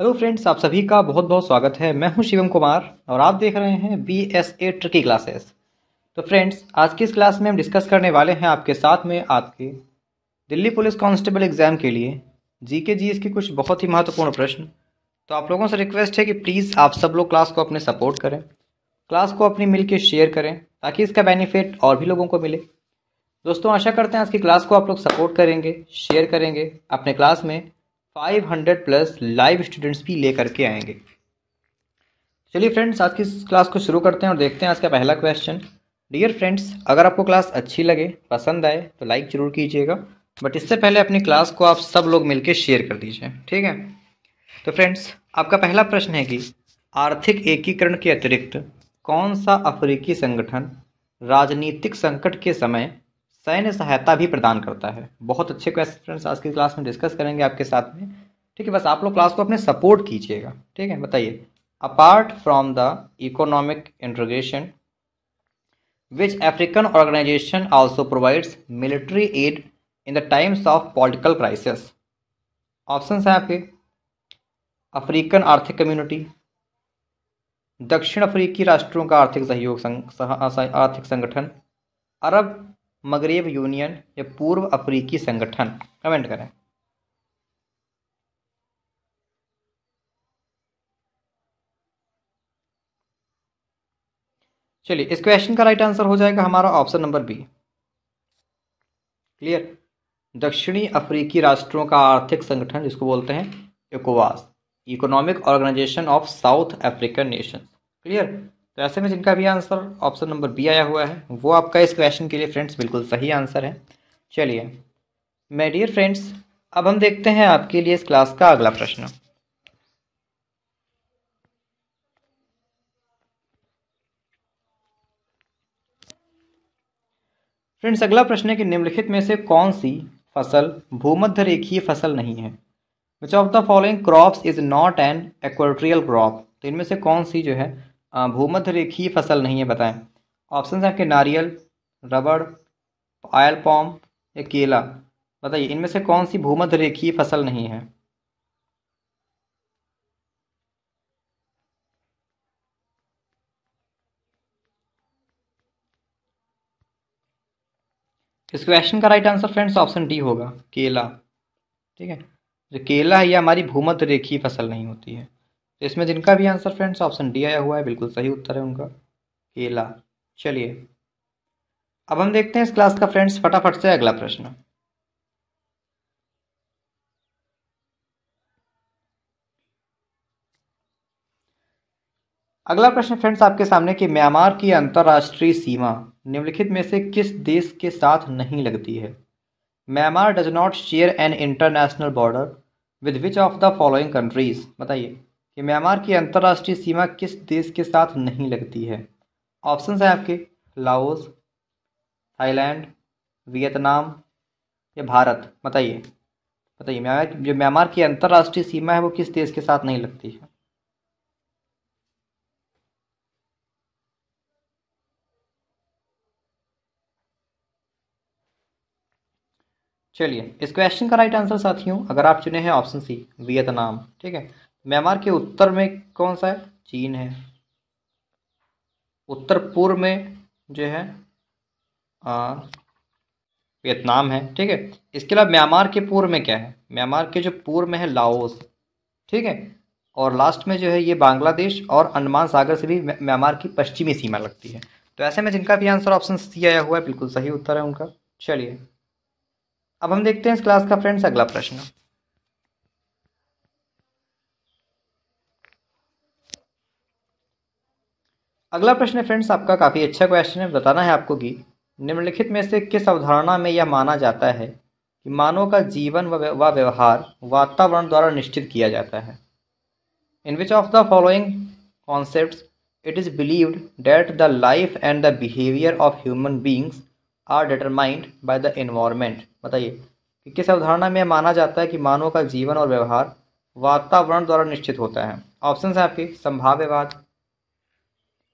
Hello friends आप सभी का बहुत बहुत स्वागत है मैं हूं शिवम कुमार और आप देख रहे हैं B S A tricky classes तो फ्रेंड्स आज की इस क्लास में हम डिस्कस करने वाले हैं आपके साथ में आपके दिल्ली पुलिस कांस्टेबल एग्ज़ाम के लिए जी के जी इसके कुछ बहुत ही महत्वपूर्ण प्रश्न तो आप लोगों से रिक्वेस्ट है कि प्लीज़ आप सब लोग क्लास को अपने सपोर्ट करें क्लास को अपनी मिल के शेयर करें ताकि इसका बेनिफिट और भी लोगों को मिले दोस्तों आशा करते हैं आज की क्लास को आप लोग सपोर्ट करेंगे शेयर करेंगे अपने क्लास में 500 प्लस लाइव स्टूडेंट्स भी ले करके आएंगे चलिए फ्रेंड्स आज की इस क्लास को शुरू करते हैं और देखते हैं आज का पहला क्वेश्चन डियर फ्रेंड्स अगर आपको क्लास अच्छी लगे पसंद आए तो लाइक ज़रूर कीजिएगा बट इससे पहले अपनी क्लास को आप सब लोग मिलकर शेयर कर दीजिए ठीक है तो फ्रेंड्स आपका पहला प्रश्न है कि आर्थिक एकीकरण के अतिरिक्त कौन सा अफ्रीकी संगठन राजनीतिक संकट के समय सैन्य सहायता भी प्रदान करता है बहुत अच्छे क्वेश्चन आज की क्लास में डिस्कस करेंगे आपके साथ में ठीक है बस आप लोग क्लास को अपने सपोर्ट कीजिएगा ठीक है बताइए apart from the economic integration which African organization also provides military aid in the times of political crisis option हैं आपके अफ्रीकन आर्थिक कम्युनिटी दक्षिण अफ्रीकी राष्ट्रों का आर्थिक सहयोग संग, सह, आर्थिक संगठन अरब मगरेब यूनियन या पूर्व अफ्रीकी संगठन कमेंट करें चलिए इस क्वेश्चन का राइट आंसर हो जाएगा हमारा ऑप्शन नंबर बी क्लियर दक्षिणी अफ्रीकी राष्ट्रों का आर्थिक संगठन जिसको बोलते हैं इकोवास economic organization of south African nation clear तो ऐसे में जिनका भी आंसर ऑप्शन नंबर बी आया हुआ है वो आपका इस क्वेश्चन के लिए फ्रेंड्स बिल्कुल सही आंसर है चलिए मै डियर फ्रेंड्स अब हम देखते हैं आपके लिए इस क्लास का अगला प्रश्न फ्रेंड्स अगला प्रश्न है कि निम्नलिखित में से कौन सी फसल भूमध्य रेखीय फसल नहीं है which of the following crops is not an equatorial crop तो इनमें से कौन सी जो है भूमध्य रेखीय फसल नहीं है बताएं ऑप्शन है आपके नारियल रबड़ आयल पॉम या केला बताइए इनमें से कौन सी भूमध्य रेखीय फसल नहीं है इस क्वेश्चन का right answer friends option D होगा केला ठीक है जो केला है यह हमारी भूमध्य रेखीय फसल नहीं होती है तो इसमें जिनका भी आंसर फ्रेंड्स ऑप्शन डी आया हुआ है बिल्कुल सही उत्तर है उनका केला चलिए अब हम देखते हैं इस क्लास का फ्रेंड्स फटाफट से अगला प्रश्न अगला प्रश्न फ्रेंड्स आपके सामने कि म्यांमार की अंतर्राष्ट्रीय सीमा निम्नलिखित में से किस देश के साथ नहीं लगती है Myanmar does not share an international border with which of the following countries बताइए कि म्यांमार की अंतर्राष्ट्रीय सीमा किस देश के साथ नहीं लगती है ऑप्शंस हैं आपके लाओस थाईलैंड वियतनाम या भारत बताइए बताइए म्यांमार जो म्यांमार की अंतर्राष्ट्रीय सीमा है वो किस देश के साथ नहीं लगती है चलिए इस क्वेश्चन का राइट आंसर साथियों अगर आप चुने हैं ऑप्शन सी वियतनाम ठीक है म्यांमार के उत्तर में कौन सा है चीन है उत्तर पूर्व में जो है वियतनाम है ठीक है इसके अलावा म्यांमार के पूर्व में क्या है म्यांमार के जो पूर्व में है लाओस ठीक है और लास्ट में जो है ये बांग्लादेश और अंडमान सागर से भी म्यांमार की पश्चिमी सीमा लगती है तो ऐसे में जिनका भी आंसर ऑप्शन सी आया हुआ है बिल्कुल सही उत्तर है उनका चलिए अब हम देखते हैं इस क्लास का फ्रेंड्स अगला प्रश्न अगला प्रश्न है फ्रेंड्स आपका काफ़ी अच्छा क्वेश्चन है बताना है आपको कि निम्नलिखित में से किस अवधारणा में यह माना जाता है कि मानव का जीवन व व्यवहार वातावरण द्वारा निश्चित किया जाता है in which of the following concept it is believed that the life and the behaviour of human beings are determined by the environment बताइए कि किस अवधारणा में माना जाता है कि मानव का जीवन और व्यवहार वातावरण द्वारा निश्चित होता है ऑप्शन है आपके संभाव्यवाद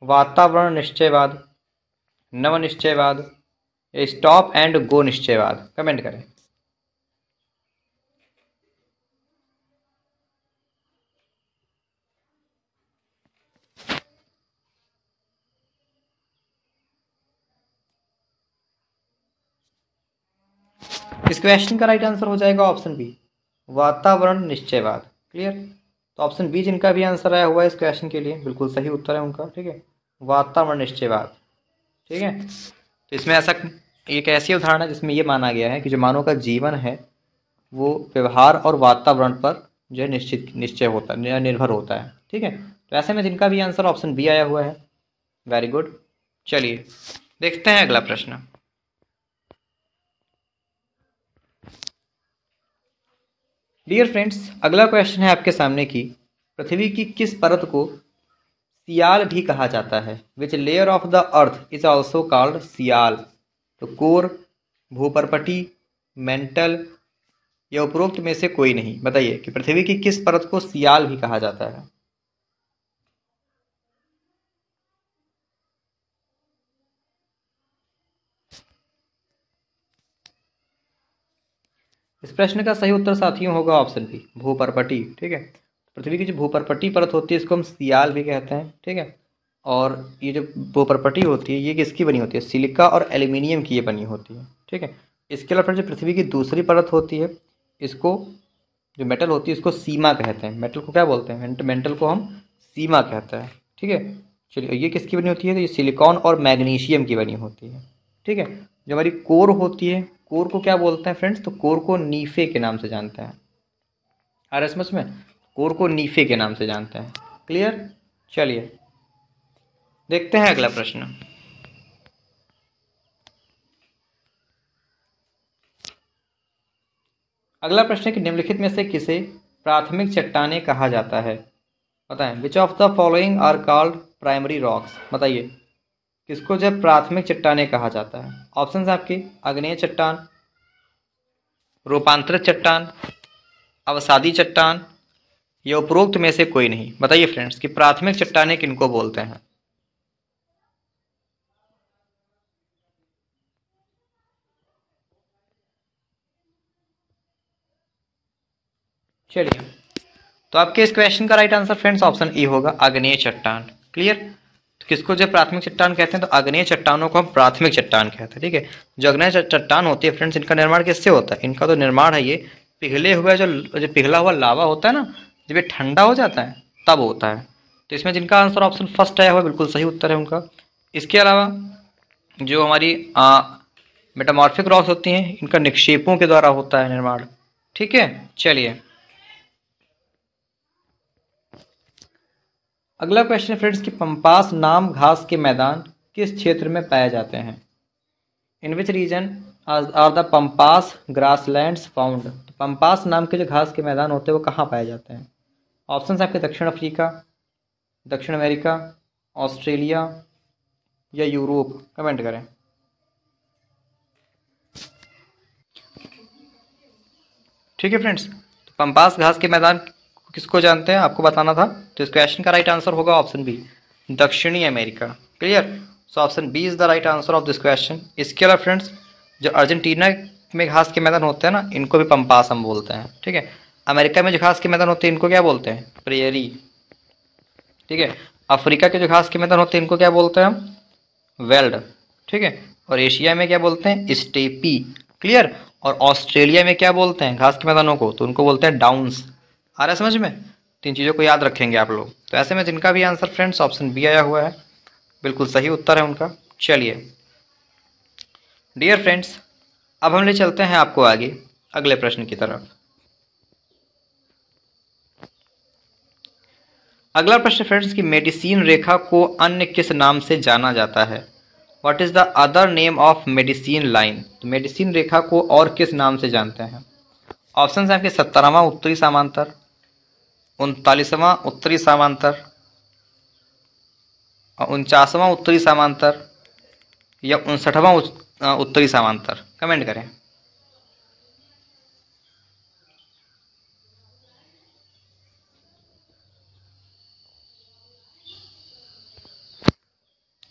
वातावरण निश्चयवाद नव निश्चयवाद स्टॉप एंड गो निश्चयवाद कमेंट करें इस क्वेश्चन का राइट आंसर हो जाएगा ऑप्शन बी वातावरण निश्चयवाद क्लियर तो ऑप्शन बी जिनका भी आंसर आया हुआ है इस क्वेश्चन के लिए बिल्कुल सही उत्तर है उनका ठीक है वातावरण निश्चयवाद ठीक है तो इसमें ऐसा एक ऐसी उदाहरण है जिसमें यह माना गया है कि जो मानव का जीवन है वो व्यवहार और वातावरण पर जो है निश्चित निश्चय होता है निर्भर होता है ठीक है तो ऐसे में जिनका भी आंसर ऑप्शन बी आया हुआ है वेरी गुड चलिए देखते हैं अगला प्रश्न डियर फ्रेंड्स अगला क्वेश्चन है आपके सामने की पृथ्वी की किस परत को सियाल भी कहा जाता है which layer of the earth is also called sial तो कोर भूपरपटी मेंटल या उपरोक्त में से कोई नहीं बताइए कि पृथ्वी की किस परत को सियाल भी कहा जाता है इस प्रश्न का सही उत्तर साथियों होगा ऑप्शन बी भूपरपटी ठीक है पृथ्वी की जो भूपरपट्टी परत होती है इसको हम सियाल भी कहते हैं ठीक है और ये जो भूपरपट्टी होती है ये किसकी बनी होती है सिलिका और एल्यूमिनियम की ये बनी होती है ठीक है इसके अलावा जो पृथ्वी की दूसरी परत होती है इसको जो मेटल होती है इसको सीमा कहते हैं मेटल को क्या बोलते हैं मेटल को हम सीमा कहते हैं ठीक है चलिए ये किसकी बनी होती है तो ये सिलिकॉन और मैग्नीशियम की बनी होती है ठीक है जो हमारी कोर होती है कोर को क्या बोलते हैं फ्रेंड्स तो कोर को नीफे के नाम से जानते हैं आ रहा है समझ में कोर को नीफे के नाम से जानते हैं क्लियर चलिए देखते हैं अगला प्रश्न अगला प्रश्न है कि निम्नलिखित में से किसे प्राथमिक चट्टाने कहा जाता है बताएं which of the following are called primary rocks बताइए किसको जब प्राथमिक चट्टाने कहा जाता है ऑप्शन आपके अग्नेय चट्टान रूपांतरित चट्टान अवसादी चट्टान यह उपरोक्त में से कोई नहीं बताइए फ्रेंड्स कि प्राथमिक चट्टाने किनको बोलते हैं चलिए तो आपके इस क्वेश्चन का right answer friends option E e होगा आग्नेय चट्टान क्लियर तो किसको जो प्राथमिक चट्टान कहते हैं तो आग्नेय चट्टानों को हम प्राथमिक चट्टान कहते हैं ठीक है जो अग्नय चट्टान होती है फ्रेंड्स इनका निर्माण किससे होता है इनका तो निर्माण है ये पिघले हुए जो, जो पिघला हुआ लावा होता है ना जब ये ठंडा हो जाता है तब होता है तो इसमें जिनका आंसर ऑप्शन फर्स्ट आया हुआ बिल्कुल सही उत्तर है उनका इसके अलावा जो हमारी मेटामॉर्फिक रॉक्स होती हैं इनका निक्षेपों के द्वारा होता है निर्माण ठीक है चलिए अगला क्वेश्चन फ्रेंड्स कि पंपास नाम घास के मैदान किस क्षेत्र में पाए जाते हैं in which region are the pampas grassland found pampas नाम के जो घास के मैदान होते हैं वो कहाँ पाए जाते हैं ऑप्शन आपके दक्षिण अफ्रीका दक्षिण अमेरिका ऑस्ट्रेलिया या यूरोप कमेंट करें ठीक है फ्रेंड्स तो पंपास घास के मैदान किसको जानते हैं आपको बताना था तो इस क्वेश्चन का राइट आंसर होगा ऑप्शन बी दक्षिणी America clear so option B is the right answer of this question इसके अलावा फ्रेंड्स जो अर्जेंटीना में घास के मैदान होते हैं ना इनको भी पंपास हम बोलते हैं ठीक है अमेरिका में जो घास के मैदान होते हैं इनको क्या बोलते हैं प्रेयरी ठीक है अफ्रीका के जो घास के मैदान होते हैं इनको क्या बोलते हैं हम वेल्ड ठीक है और एशिया में क्या बोलते हैं स्टेपी क्लियर और ऑस्ट्रेलिया में क्या बोलते हैं घास के मैदानों को तो उनको बोलते हैं डाउन्स आ रहा है समझ में तीन तो चीज़ों को याद रखेंगे आप लोग तो ऐसे में जिनका भी आंसर फ्रेंड्स ऑप्शन बी आया हुआ है बिल्कुल सही उत्तर है उनका चलिए डियर फ्रेंड्स अब हम ले चलते हैं आपको आगे अगले प्रश्न की तरफ अगला प्रश्न फ्रेंड्स कि मेडिसिन रेखा को अन्य किस नाम से जाना जाता है what is the other name of medicine line तो मेडिसिन रेखा को और किस नाम से जानते हैं ऑप्शन है आपके सत्तरवा उत्तरी सामांतर उनतालीसवा उत्तरी सामांतर उनचासवा उत्तरी सामांतर या उनसठवा उत्तरी सामांतर कमेंट करें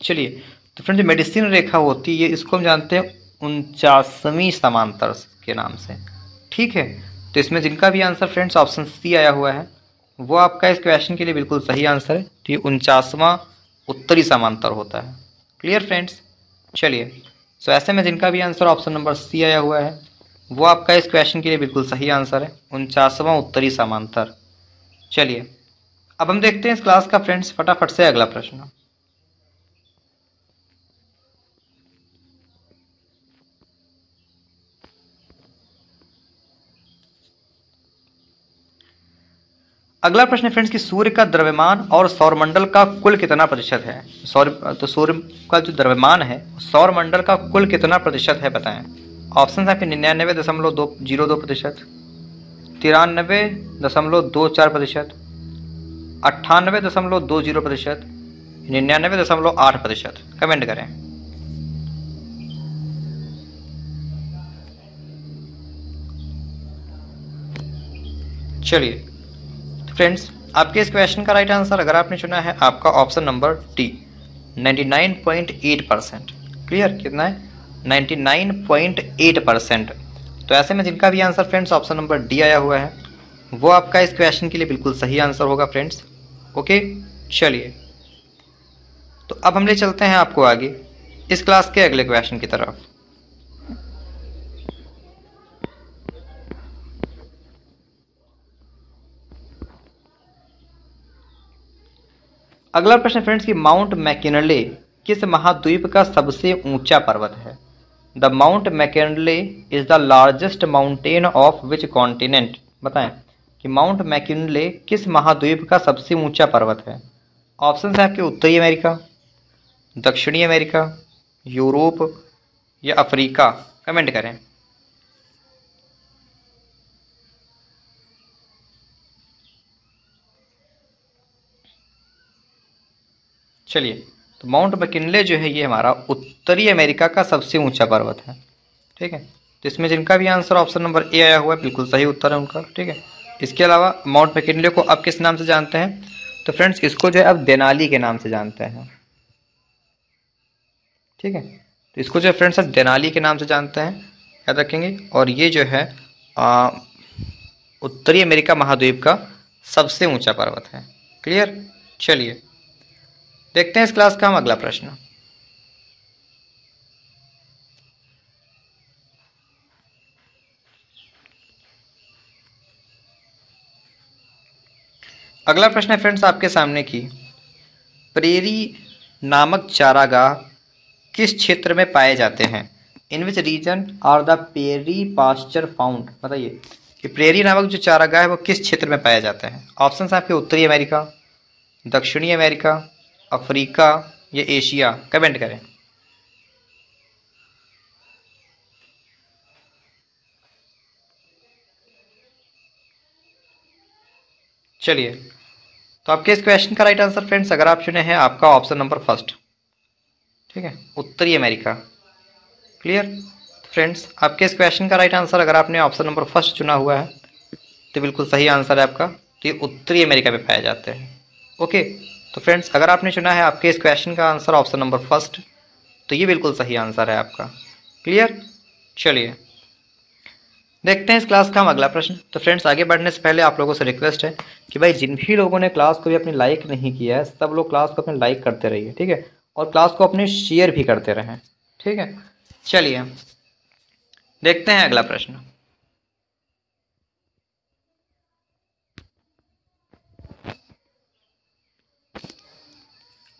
चलिए तो फ्रेंड्स मेडिसिन रेखा होती है इसको हम जानते हैं उनचासवीं समांतर के नाम से ठीक है तो इसमें जिनका भी आंसर फ्रेंड्स ऑप्शन सी आया हुआ है वो आपका इस क्वेश्चन के लिए बिल्कुल सही आंसर है तो ये उनचासवा उत्तरी समांतर होता है क्लियर फ्रेंड्स चलिए सो ऐसे में जिनका भी आंसर ऑप्शन नंबर सी आया हुआ है वो आपका इस क्वेश्चन के लिए बिल्कुल सही आंसर है उनचासवा उत्तरी समांतर चलिए अब हम देखते हैं इस क्लास का फ्रेंड्स फटाफट से अगला प्रश्न अगला प्रश्न है फ्रेंड्स कि सूर्य का द्रव्यमान और सौरमंडल का कुल कितना प्रतिशत है सौर तो सूर्य का जो द्रव्यमान है सौरमंडल का कुल कितना प्रतिशत है बताएं ऑप्शन है फिर निन्यानवे दशमलव दो जीरो दो प्रतिशत तिरानबे दशमलव दो चार प्रतिशत अट्ठानबे दशमलव दो जीरो प्रतिशत निन्यानवे दशमलव आठ प्रतिशत कमेंट करें चलिए फ्रेंड्स आपके इस क्वेश्चन का राइट आंसर अगर आपने चुना है आपका option number T 99.8 percent clear कितना है 99.8 परसेंट तो ऐसे में जिनका भी answer friends option number D आया हुआ है वो आपका इस क्वेश्चन के लिए बिल्कुल सही आंसर होगा फ्रेंड्स ओके चलिए तो अब हम ले चलते हैं आपको आगे इस क्लास के अगले क्वेश्चन की तरफ अगला प्रश्न फ्रेंड्स कि माउंट मैकेनले किस महाद्वीप का सबसे ऊंचा पर्वत है the mount McKinley is the largest mountain of which continent बताएं कि माउंट मैकेनले किस महाद्वीप का सबसे ऊंचा पर्वत है ऑप्शन है आपके उत्तरी अमेरिका दक्षिणी अमेरिका यूरोप या अफ्रीका कमेंट करें चलिए तो माउंट मकिनले जो है ये हमारा उत्तरी अमेरिका का सबसे ऊंचा पर्वत है ठीक है तो इसमें जिनका भी आंसर ऑप्शन नंबर ए आया हुआ है बिल्कुल सही उत्तर है उनका ठीक है इसके अलावा माउंट मकिनले को आप किस नाम से जानते हैं तो फ्रेंड्स इसको जो है आप देनाली के नाम से जानते हैं ठीक है तो इसको जो है फ्रेंड्स आप देनाली के नाम से जानते हैं याद रखेंगे और ये जो है आ, उत्तरी अमेरिका महाद्वीप का सबसे ऊंचा पर्वत है क्लियर चलिए देखते हैं इस क्लास का हम अगला प्रश्न अगला प्रश्न है फ्रेंड्स आपके सामने की प्रेरी नामक चारागाह किस क्षेत्र में पाए जाते हैं in which region are the prairie pasture found बताइए कि प्रेरी नामक जो चारागाह है वो किस क्षेत्र में पाए जाते हैं ऑप्शन आपके उत्तरी अमेरिका दक्षिणी अमेरिका अफ्रीका या एशिया कमेंट करें चलिए तो आपके इस क्वेश्चन का राइट आंसर फ्रेंड्स अगर आप चुने हैं आपका ऑप्शन नंबर फर्स्ट ठीक है उत्तरी अमेरिका क्लियर फ्रेंड्स आपके इस क्वेश्चन का राइट आंसर अगर आपने ऑप्शन नंबर फर्स्ट चुना हुआ है तो बिल्कुल सही आंसर है आपका तो ये उत्तरी अमेरिका में पाए जाते हैं ओके तो फ्रेंड्स अगर आपने चुना है आपके इस क्वेश्चन का आंसर ऑप्शन नंबर फर्स्ट तो ये बिल्कुल सही आंसर है आपका क्लियर चलिए देखते हैं इस क्लास का हम अगला प्रश्न तो फ्रेंड्स आगे बढ़ने से पहले आप लोगों से रिक्वेस्ट है कि भाई जिन भी लोगों ने क्लास को भी अपनी लाइक नहीं किया है सब लोग क्लास को अपने लाइक करते रहिए ठीक है और क्लास को अपने शेयर भी करते रहें ठीक है चलिए देखते हैं अगला प्रश्न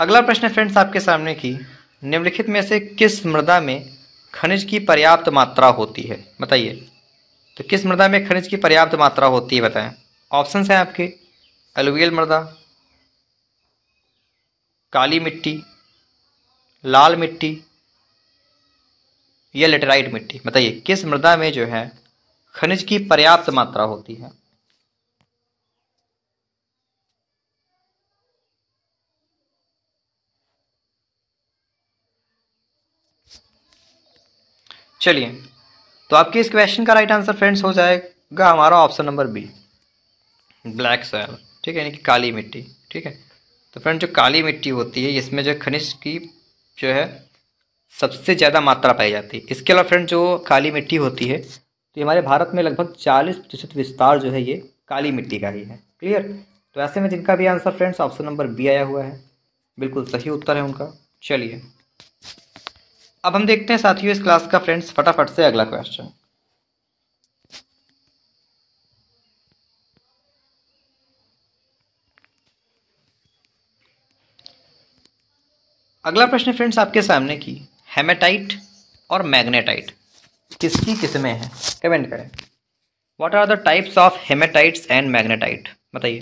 अगला प्रश्न फ्रेंड्स आपके सामने की निम्नलिखित में से किस मृदा में खनिज की पर्याप्त मात्रा होती है बताइए तो किस मृदा में खनिज की पर्याप्त मात्रा होती है बताएं ऑप्शन हैं आपके अलुवियल मृदा काली मिट्टी लाल मिट्टी या लेटेराइट मिट्टी बताइए किस मृदा में जो है खनिज की पर्याप्त मात्रा होती है चलिए तो आपके इस क्वेश्चन का राइट आंसर फ्रेंड्स हो जाएगा हमारा option number B black soil ठीक है यानी कि काली मिट्टी ठीक है तो फ्रेंड जो काली मिट्टी होती है इसमें जो खनिज की जो है सबसे ज़्यादा मात्रा पाई जाती है इसके अलावा फ्रेंड जो काली मिट्टी होती है तो हमारे भारत में लगभग चालीस प्रतिशत विस्तार जो है ये काली मिट्टी का ही है क्लियर तो ऐसे में जिनका भी answer friends option number B आया हुआ है बिल्कुल सही उत्तर है उनका चलिए अब हम देखते हैं साथियों इस क्लास का फ्रेंड्स फटाफट से अगला क्वेश्चन अगला प्रश्न फ्रेंड्स आपके सामने की हेमेटाइट और मैग्नेटाइट किसकी किस्में हैं कमेंट करें what are the types of hematites and magnetite बताइए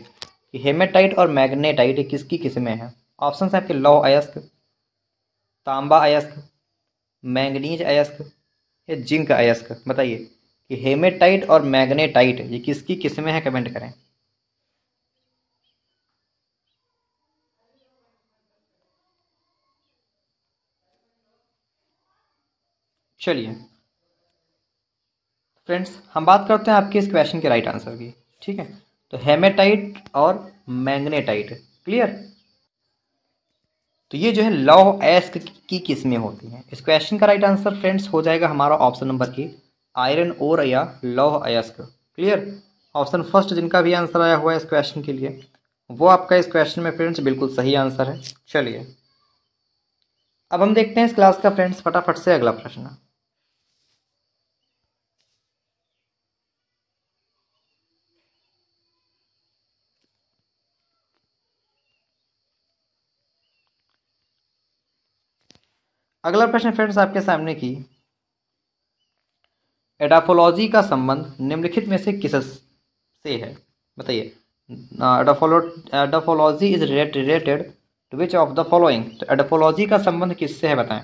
कि हेमेटाइट और मैग्नेटाइट किसकी किस्में हैं ऑप्शन आपके लौह अयस्क तांबा अयस्क मैंगनीज अयस्क या जिंक अयस्क बताइए कि हेमेटाइट और मैग्नेटाइट ये किसकी किस्में हैं कमेंट करें चलिए फ्रेंड्स हम बात करते हैं आपके इस क्वेश्चन के राइट आंसर की ठीक है तो हेमेटाइट और मैग्नेटाइट क्लियर तो ये जो है लौह एस्क की किस्में होती हैं इस क्वेश्चन का राइट आंसर फ्रेंड्स हो जाएगा हमारा option number A iron ore या लौह अयस्क क्लियर ऑप्शन फर्स्ट जिनका भी आंसर आया हुआ है इस क्वेश्चन के लिए वो आपका इस क्वेश्चन में फ्रेंड्स बिल्कुल सही आंसर है चलिए अब हम देखते हैं इस क्लास का फ्रेंड्स फटाफट से अगला प्रश्न अगला प्रश्न फ्रेंड्स आपके सामने की एडाफोलॉजी का संबंध निम्नलिखित में से किस से है बताइए edaphology is related to which of the following edaphology का संबंध किससे है बताएं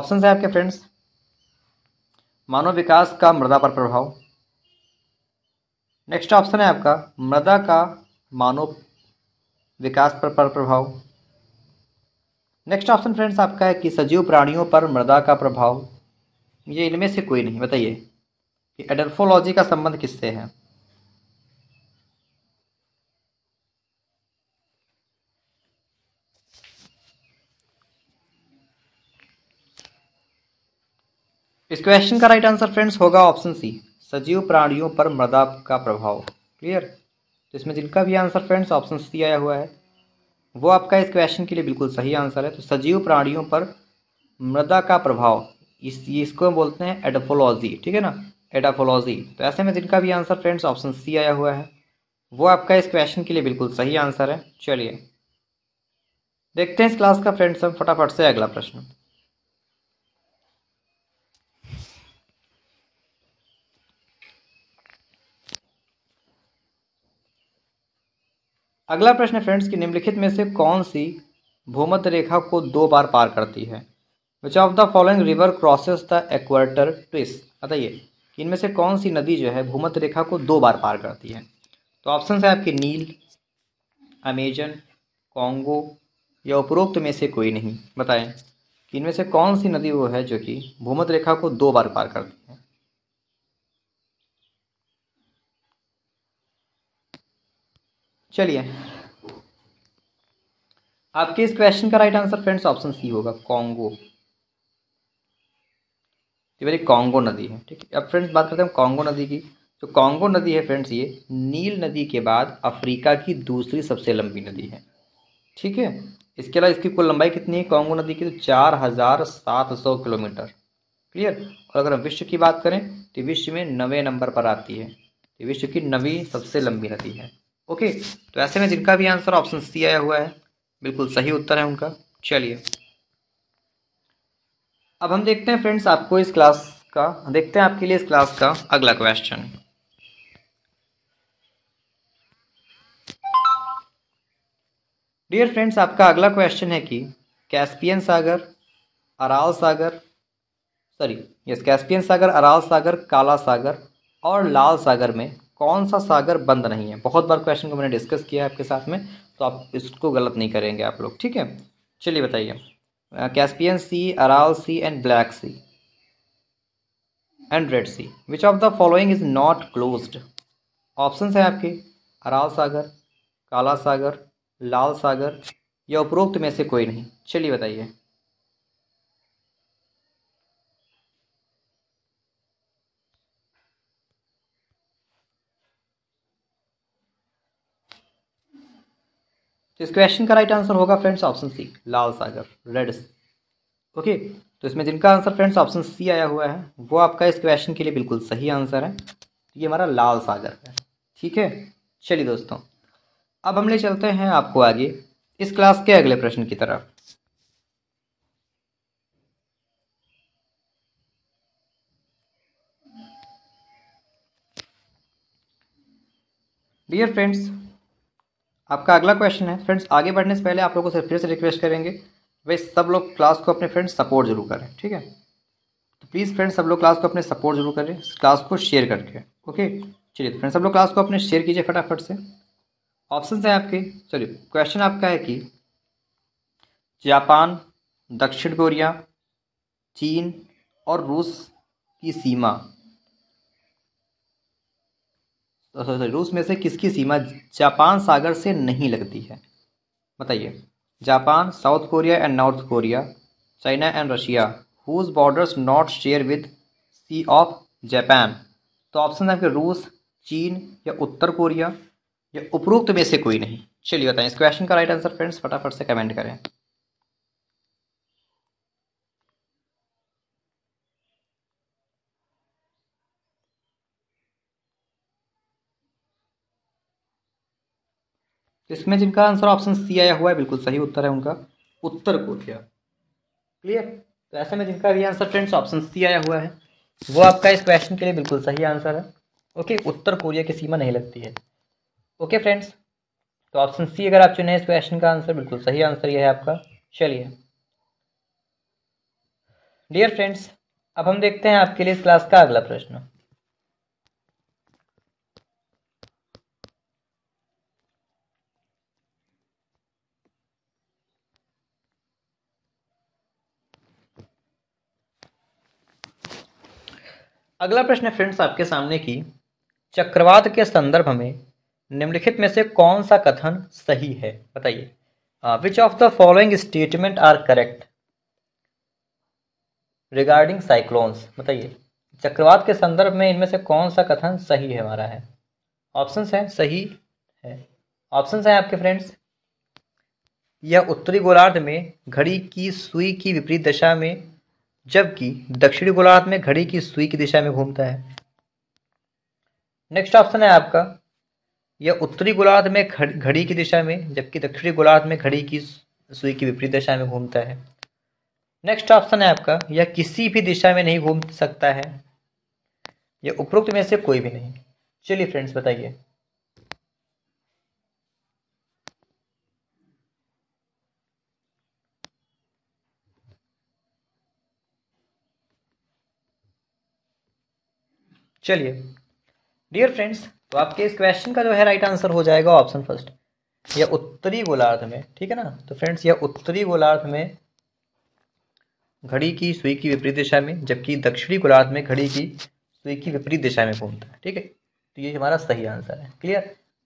ऑप्शन है आपके फ्रेंड्स मानव विकास का मृदा पर प्रभाव नेक्स्ट ऑप्शन है आपका मृदा का मानव विकास पर, पर प्रभाव नेक्स्ट ऑप्शन फ्रेंड्स आपका है कि सजीव प्राणियों पर मृदा का प्रभाव ये इनमें से कोई नहीं बताइए कि एडल्फोलॉजी का संबंध किससे है इस क्वेश्चन का राइट आंसर फ्रेंड्स होगा ऑप्शन सी सजीव प्राणियों पर मृदा का प्रभाव क्लियर तो इसमें जिनका भी आंसर फ्रेंड्स ऑप्शन सी आया हुआ है वो आपका इस क्वेश्चन के लिए बिल्कुल सही आंसर है तो सजीव प्राणियों पर मृदा का प्रभाव इस इसको बोलते हैं एडाफोलॉजी ठीक है ना एडाफोलॉजी तो ऐसे में जिनका भी आंसर फ्रेंड्स ऑप्शन सी आया हुआ है वो आपका इस क्वेश्चन के लिए बिल्कुल सही आंसर है चलिए देखते हैं इस क्लास का फ्रेंड्स हम फटाफट से अगला प्रश्न अगला प्रश्न है फ्रेंड्स कि निम्नलिखित में से कौन सी भूमध्य रेखा को दो बार पार करती है which of the following river crosses the equator twice बताइए कि इनमें से कौन सी नदी जो है भूमध्य रेखा को दो बार पार करती है तो ऑप्शन है आपके नील अमेजन कॉन्गो या उपरोक्त में से कोई नहीं बताएं कि इनमें से कौन सी नदी वो है जो कि भूमध्य रेखा को दो बार पार करती है चलिए आपके इस क्वेश्चन का right answer friends option C होगा कॉन्गो ये मेरी कॉन्गो नदी है ठीक है अब फ्रेंड्स बात करते हैं कॉन्गो नदी की तो कॉन्गो नदी है फ्रेंड्स ये नील नदी के बाद अफ्रीका की दूसरी सबसे लंबी नदी है ठीक है इसके अलावा इसकी कुल लंबाई कितनी है कॉन्गो नदी की तो चार हज़ार सात सौ किलोमीटर क्लियर और अगर हम विश्व की बात करें तो विश्व में नवे नंबर पर आती है तो विश्व की नवी सबसे लंबी नदी है ओके तो ऐसे में जिनका भी आंसर ऑप्शन सी आया हुआ है बिल्कुल सही उत्तर है उनका चलिए अब हम देखते हैं फ्रेंड्स आपको इस क्लास का देखते हैं आपके लिए इस क्लास का अगला क्वेश्चन डियर फ्रेंड्स आपका अगला क्वेश्चन है कि कैस्पियन सागर अराल सागर सॉरी यस कैस्पियन सागर अराल सागर काला सागर और लाल सागर में कौन सा सागर बंद नहीं है बहुत बार क्वेश्चन को मैंने डिस्कस किया है आपके साथ में तो आप इसको गलत नहीं करेंगे आप लोग ठीक है चलिए बताइए Caspian sea Aral sea and black sea and red sea which of the following is not closed options हैं आपके अराल सागर काला सागर लाल सागर या उपरोक्त में से कोई नहीं चलिए बताइए तो इस क्वेश्चन का राइट आंसर होगा फ्रेंड्स ऑप्शन सी लाल सागर रेड ओके तो इसमें जिनका आंसर फ्रेंड्स ऑप्शन सी आया हुआ है वो आपका इस क्वेश्चन के लिए बिल्कुल सही आंसर है तो ये हमारा लाल सागर है ठीक है चलिए दोस्तों अब हम ले चलते हैं आपको आगे इस क्लास के अगले प्रश्न की तरफ डियर फ्रेंड्स आपका अगला क्वेश्चन है फ्रेंड्स आगे बढ़ने से पहले आप लोगों से फिर से रिक्वेस्ट करेंगे भाई सब लोग क्लास को अपने फ्रेंड्स सपोर्ट जरूर करें ठीक है तो प्लीज़ फ्रेंड्स सब लोग क्लास को अपने सपोर्ट जरूर करें क्लास को शेयर करके ओके चलिए फ्रेंड्स सब लोग क्लास को अपने शेयर कीजिए फटाफट से ऑप्शन हैं आपके चलिए क्वेश्चन आपका है कि जापान दक्षिण कोरिया चीन और रूस की सीमा सॉरी रूस में से किसकी सीमा जापान सागर से नहीं लगती है बताइए Japan South Korea and North Korea China and Russia whose borders not share with sea of Japan तो ऑप्शन है आपके रूस चीन या उत्तर कोरिया या उपरोक्त में से कोई नहीं चलिए बताएं इस क्वेश्चन का राइट आंसर फ्रेंड्स फटाफट से कमेंट करें इसमें जिनका आंसर ऑप्शन सी आया हुआ है बिल्कुल सही उत्तर है उनका उत्तर कोरिया क्लियर तो ऐसे में जिनका भी आंसर फ्रेंड्स ऑप्शन सी आया हुआ है वो आपका इस क्वेश्चन के लिए बिल्कुल सही आंसर है ओके उत्तर कोरिया की सीमा नहीं लगती है ओके फ्रेंड्स तो ऑप्शन सी अगर आप चुने इस क्वेश्चन का आंसर बिल्कुल सही आंसर यह है आपका चलिए डियर फ्रेंड्स अब हम देखते हैं आपके लिए इस क्लास का अगला प्रश्न अगला प्रश्न है फ्रेंड्स आपके सामने की चक्रवात के संदर्भ में निम्नलिखित में से कौन सा कथन सही है बताइए which of the following statement are correct regarding cyclones बताइए चक्रवात के संदर्भ में इनमें से कौन सा कथन सही है हमारा है ऑप्शन हैं सही है ऑप्शन हैं आपके फ्रेंड्स यह उत्तरी गोलार्ध में घड़ी की सुई की विपरीत दशा में जबकि दक्षिणी गोलार्ध में घड़ी की सुई की दिशा में घूमता है नेक्स्ट ऑप्शन है आपका यह उत्तरी गोलार्ध में घड़ी की दिशा में जबकि दक्षिणी गोलार्ध में घड़ी की सुई की विपरीत दिशा में घूमता है नेक्स्ट ऑप्शन है आपका यह किसी भी दिशा में नहीं घूम सकता है यह उपरोक्त में से कोई भी नहीं चलिए फ्रेंड्स बताइए चलिए डियर फ्रेंड्स तो आपके इस क्वेश्चन का जो है राइट आंसर हो जाएगा ऑप्शन फर्स्ट या उत्तरी गोलार्ध में ठीक है ना तो फ्रेंड्स यह उत्तरी गोलार्ध में घड़ी की सुई की विपरीत दिशा में जबकि दक्षिणी गोलार्ध में घड़ी की सुई की विपरीत दिशा में घूमता है ठीक है तो ये हमारा सही आंसर है क्लियर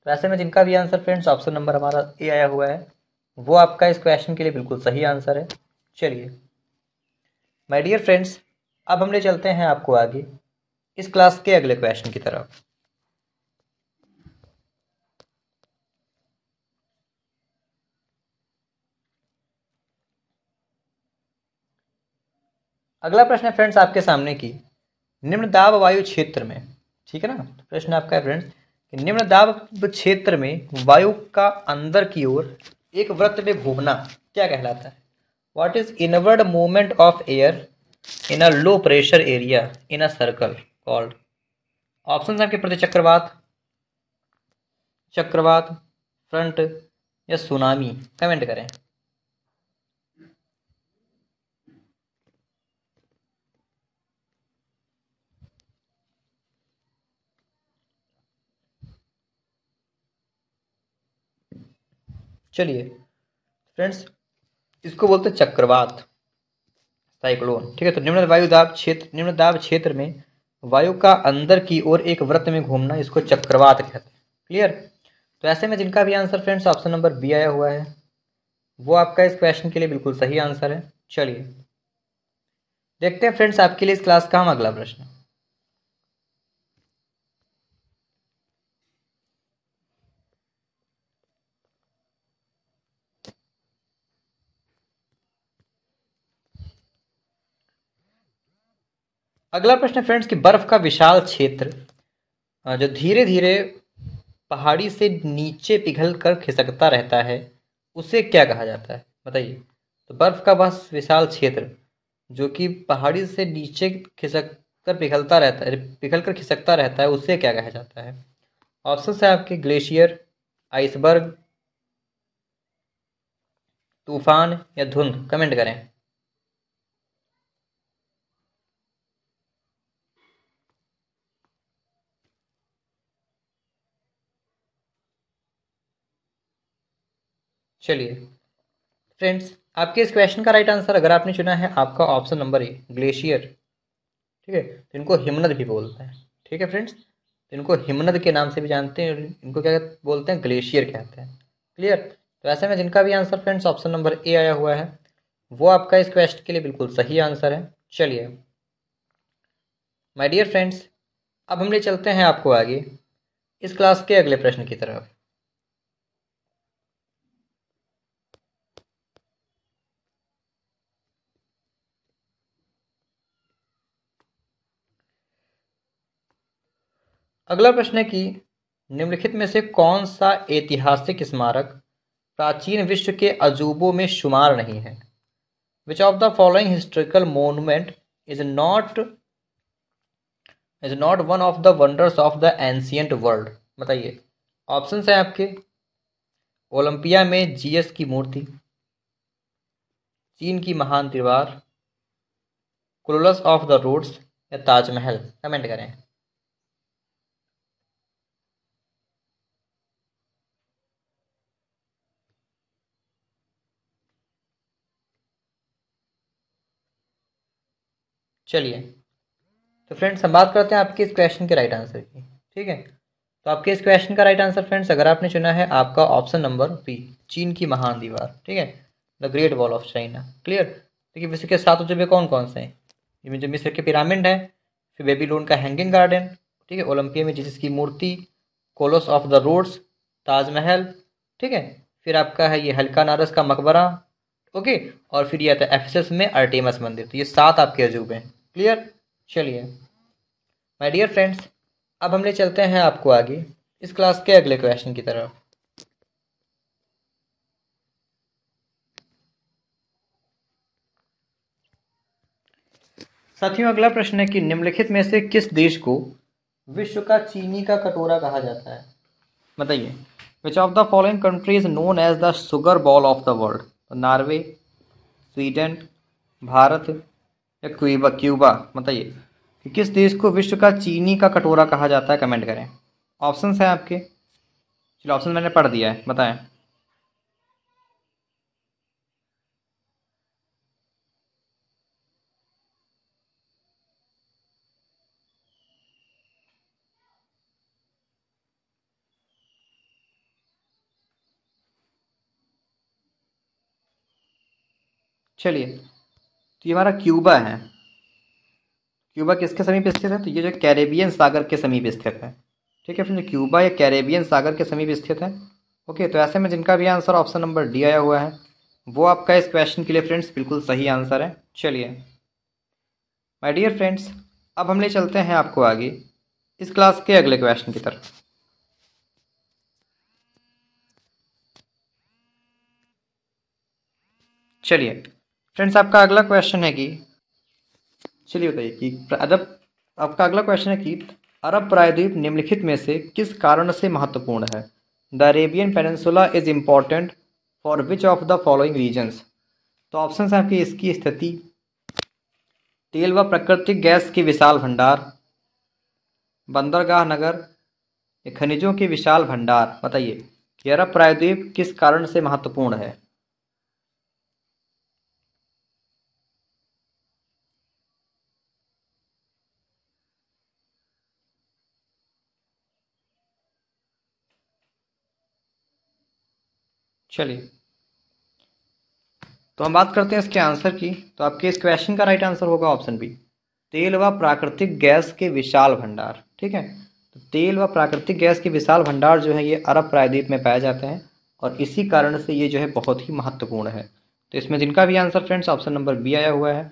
तो ऐसे में जिनका भी आंसर फ्रेंड्स ऑप्शन नंबर हमारा ए आया हुआ है वो आपका इस क्वेश्चन के लिए बिल्कुल सही आंसर है चलिए माय डियर फ्रेंड्स अब हम ले चलते हैं आपको आगे इस क्लास के अगले क्वेश्चन की तरफ अगला प्रश्न है फ्रेंड्स आपके सामने की निम्न दाब वायु क्षेत्र में ठीक है ना तो प्रश्न आपका है फ्रेंड्स कि निम्न दाब क्षेत्र में वायु का अंदर की ओर एक वृत्त में घूमना क्या कहलाता है what is inward movement of air in a low pressure area in a circle called option आपके प्रति चक्रवात चक्रवात फ्रंट या सुनामी कमेंट करें चलिए फ्रेंड्स इसको बोलते हैं चक्रवात साइक्लोन ठीक है तो निम्न वायु दाब क्षेत्र निम्न दाब क्षेत्र में वायु का अंदर की ओर एक व्रत में घूमना इसको चक्रवात कहते हैं क्लियर तो ऐसे में जिनका भी answer friends option number B आया हुआ है वो आपका इस क्वेश्चन के लिए बिल्कुल सही आंसर है चलिए देखते हैं फ्रेंड्स आपके लिए इस क्लास का हम अगला प्रश्न अगला प्रश्न है फ्रेंड्स कि बर्फ का विशाल क्षेत्र जो धीरे धीरे पहाड़ी से नीचे पिघल कर खिसकता रहता है उसे क्या कहा जाता है बताइए तो बर्फ का बस विशाल क्षेत्र जो कि पहाड़ी से नीचे खिसक कर पिघलता रहता है पिघल कर खिसकता रहता है उसे क्या कहा जाता है ऑप्शन है आपके ग्लेशियर आइसबर्ग तूफान या धुंध कमेंट करें चलिए फ्रेंड्स आपके इस क्वेश्चन का राइट आंसर अगर आपने चुना है आपका ऑप्शन नंबर ए ग्लेशियर ठीक है तो इनको हिमनद भी बोलते हैं ठीक है फ्रेंड्स तो इनको हिमनद के नाम से भी जानते हैं इनको क्या बोलते हैं ग्लेशियर कहते हैं क्लियर तो ऐसे में जिनका भी answer friends option number A आया हुआ है वो आपका इस क्वेश्चन के लिए बिल्कुल सही आंसर है चलिए माय डियर फ्रेंड्स अब हम ले चलते हैं आपको आगे इस क्लास के अगले प्रश्न की तरफ अगला प्रश्न है कि निम्नलिखित में से कौन सा ऐतिहासिक स्मारक प्राचीन विश्व के अजूबों में शुमार नहीं है which of the following historical monument is not is not one of the wonders of the ancient world बताइए ऑप्शन हैं आपके ओलंपिया में जीएस की मूर्ति चीन की महान दीवार क्लोलस ऑफ द रोड्स या ताजमहल कमेंट करें चलिए तो फ्रेंड्स हम बात करते हैं आपके इस क्वेश्चन के राइट आंसर की ठीक है तो आपके इस क्वेश्चन का राइट आंसर फ्रेंड्स अगर आपने चुना है आपका ऑप्शन नंबर बी चीन की महान दीवार ठीक है the great wall of China clear देखिए विश्व के सात अजबे कौन कौन से हैं जिनमें जो मिस्र के पिरामिड हैं फिर बेबीलोन का हैंगिंग गार्डन ठीक है ओलंपिया में जीसस की मूर्ति colossus of the Rhodes Taj Mahal ठीक है फिर आपका है ये हल्का नारस का मकबरा ओके और फिर ये आता है एफएसएस में अर्टेमस मंदिर तो ये सात आपके अजूबे हैं क्लियर चलिए माय डियर फ्रेंड्स अब हम ले चलते हैं आपको आगे इस क्लास के अगले क्वेश्चन की तरफ साथियों अगला प्रश्न है कि निम्नलिखित में से किस देश को विश्व का चीनी का कटोरा कहा जाता है बताइए which of the following countries known as the sugar bowl of the world Norway Sweden Bharat या क्यूबा क्यूबा बताइए कि किस देश को विश्व का चीनी का कटोरा कहा जाता है कमेंट करें ऑप्शंस हैं आपके चलो ऑप्शन मैंने पढ़ दिया है बताएं चलिए तो ये हमारा क्यूबा है क्यूबा किसके समीप स्थित है तो ये जो कैरेबियन सागर के समीप स्थित है ठीक है फ्रेंड क्यूबा या कैरेबियन सागर के समीप स्थित है ओके तो ऐसे में जिनका भी आंसर ऑप्शन नंबर डी आया हुआ है वो आपका इस क्वेश्चन के लिए फ्रेंड्स बिल्कुल सही आंसर है चलिए माय डियर फ्रेंड्स अब हम ले चलते हैं आपको आगे इस क्लास के अगले क्वेश्चन की तरफ चलिए फ्रेंड्स आपका अगला क्वेश्चन है कि चलिए बताइए कि अदब आपका अगला क्वेश्चन है कि अरब प्रायद्वीप निम्नलिखित में से किस कारण से महत्वपूर्ण है the Arabian peninsula is important for which of the following reasons तो ऑप्शन है आपकी इसकी स्थिति तेल व प्राकृतिक गैस के विशाल भंडार बंदरगाह नगर खनिजों के विशाल भंडार बताइए कि अरब प्रायद्वीप किस कारण से महत्वपूर्ण है चलिए तो हम बात करते हैं इसके आंसर की तो आपके इस क्वेश्चन का राइट आंसर होगा ऑप्शन बी तेल व प्राकृतिक गैस के विशाल भंडार ठीक है तो तेल व प्राकृतिक गैस के विशाल भंडार जो है ये अरब प्रायद्वीप में पाए जाते हैं और इसी कारण से ये जो है बहुत ही महत्वपूर्ण है तो इसमें जिनका भी answer friends option number B आया हुआ है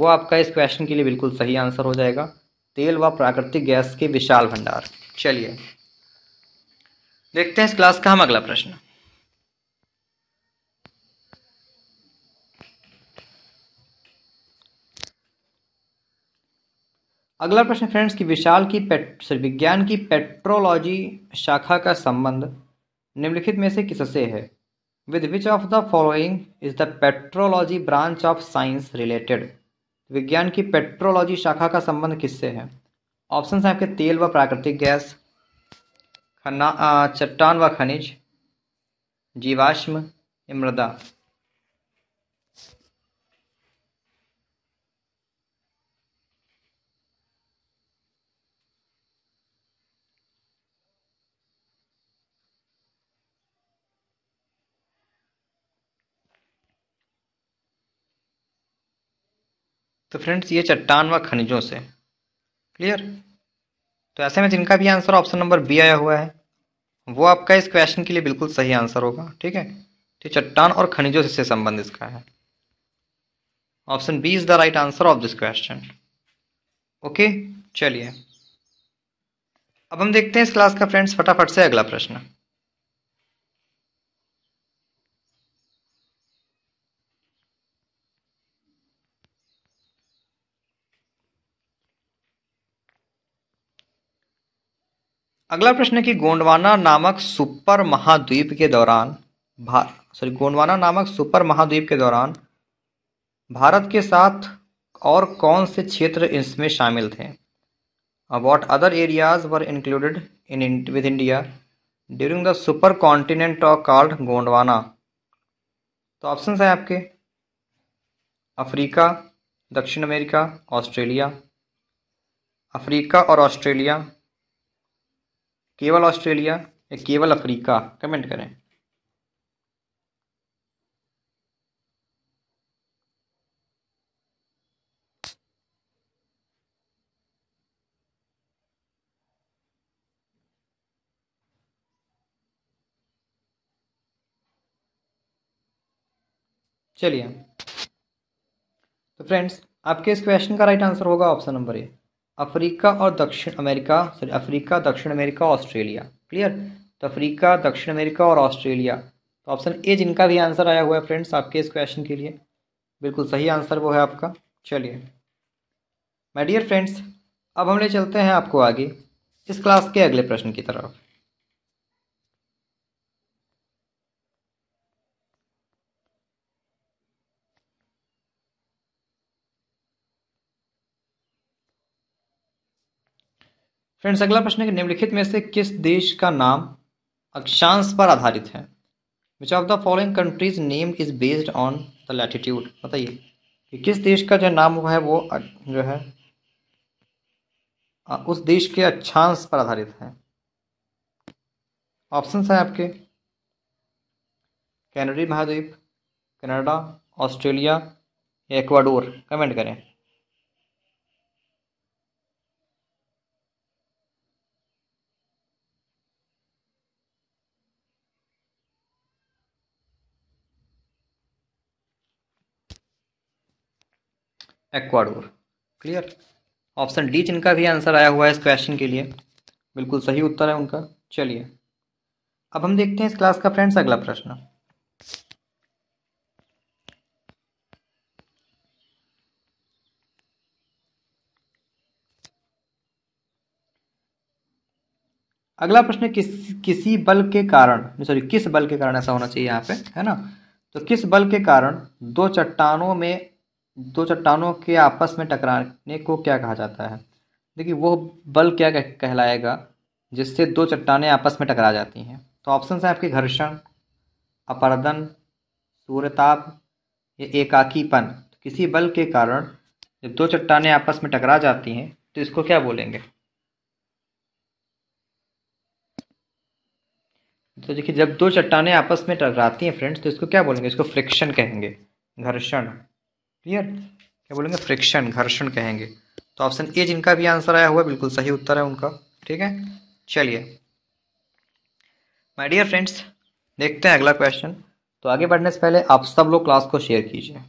वो आपका इस क्वेश्चन के लिए बिल्कुल सही आंसर हो जाएगा तेल व प्राकृतिक गैस के विशाल भंडार चलिए देखते हैं इस क्लास का हम अगला प्रश्न अगला प्रश्न फ्रेंड्स कि विशाल की पेट विज्ञान की पेट्रोलॉजी शाखा का संबंध निम्नलिखित में से किससे है with which of the following is the petrology branch of science related विज्ञान की पेट्रोलॉजी शाखा का संबंध किससे है ऑप्शन हैं आपके तेल व प्राकृतिक गैस खना चट्टान व खनिज जीवाश्म मृदा तो फ्रेंड्स ये चट्टान व खनिजों से क्लियर तो ऐसे में जिनका भी आंसर ऑप्शन नंबर बी आया हुआ है वो आपका इस क्वेश्चन के लिए बिल्कुल सही आंसर होगा ठीक है तो चट्टान और खनिजों से संबंध इसका है option B is the right answer of this question okay चलिए अब हम देखते हैं इस क्लास का फ्रेंड्स फटाफट से अगला प्रश्न अगला प्रश्न है कि गोंडवाना नामक सुपर महाद्वीप के दौरान सॉरी गोंडवाना नामक सुपर महाद्वीप के दौरान भारत के साथ और कौन से क्षेत्र इसमें शामिल थे what other areas were included in with India during the supercontinent of called Gondwana तो ऑप्शन हैं आपके अफ्रीका दक्षिण अमेरिका ऑस्ट्रेलिया अफ्रीका और ऑस्ट्रेलिया केवल ऑस्ट्रेलिया या केवल अफ्रीका कमेंट करें चलिए तो फ्रेंड्स आपके इस क्वेश्चन का राइट आंसर होगा ऑप्शन नंबर ए अफ्रीका और दक्षिण अमेरिका सॉरी अफ्रीका दक्षिण अमेरिका ऑस्ट्रेलिया क्लियर तो अफ्रीका दक्षिण अमेरिका और ऑस्ट्रेलिया तो ऑप्शन ए जिनका भी आंसर आया हुआ है फ्रेंड्स आपके इस क्वेश्चन के लिए बिल्कुल सही आंसर वो है आपका चलिए माय डियर फ्रेंड्स अब हम ले चलते हैं आपको आगे इस क्लास के अगले प्रश्न की तरफ फ्रेंड्स अगला प्रश्न है निम्नलिखित में से किस देश का नाम अक्षांश पर आधारित है which of the following countries name is based on the latitude बताइए कि किस देश का जो नाम हुआ है वो जो है उस देश के अक्षांश पर आधारित है ऑप्शंस हैं आपके कैनडी महाद्वीप कनाडा ऑस्ट्रेलिया एक्वाडोर कमेंट करें एक्वाडोर क्लियर ऑप्शन डी जिनका भी आंसर आया हुआ है इस क्वेश्चन के लिए बिल्कुल सही उत्तर है उनका चलिए अब हम देखते हैं इस क्लास का फ्रेंड्स अगला प्रश्न अगला प्रश्न किस किसी बल के कारण सॉरी किस बल के कारण ऐसा होना चाहिए यहाँ पे है ना तो किस बल के कारण दो चट्टानों में दो चट्टानों के आपस में टकराने को क्या कहा जाता है देखिए वो बल क्या कहलाएगा जिससे दो चट्टानें आपस में टकरा जाती हैं तो ऑप्शन हैं आपके घर्षण अपर्दन सूर्यताप या एकाकीपन तो किसी बल के कारण जब दो चट्टानें आपस में टकरा जाती हैं तो इसको क्या बोलेंगे तो देखिए जब दो चट्टानें आपस में टकराती हैं फ्रेंड्स तो इसको क्या बोलेंगे इसको फ्रिक्शन कहेंगे घर्षण क्लियर क्या बोलेंगे फ्रिक्शन घर्षण कहेंगे तो ऑप्शन ए जिनका भी आंसर आया हुआ बिल्कुल सही उत्तर है उनका ठीक है चलिए माय डियर फ्रेंड्स देखते हैं अगला क्वेश्चन तो आगे बढ़ने से पहले आप सब लोग क्लास को शेयर कीजिए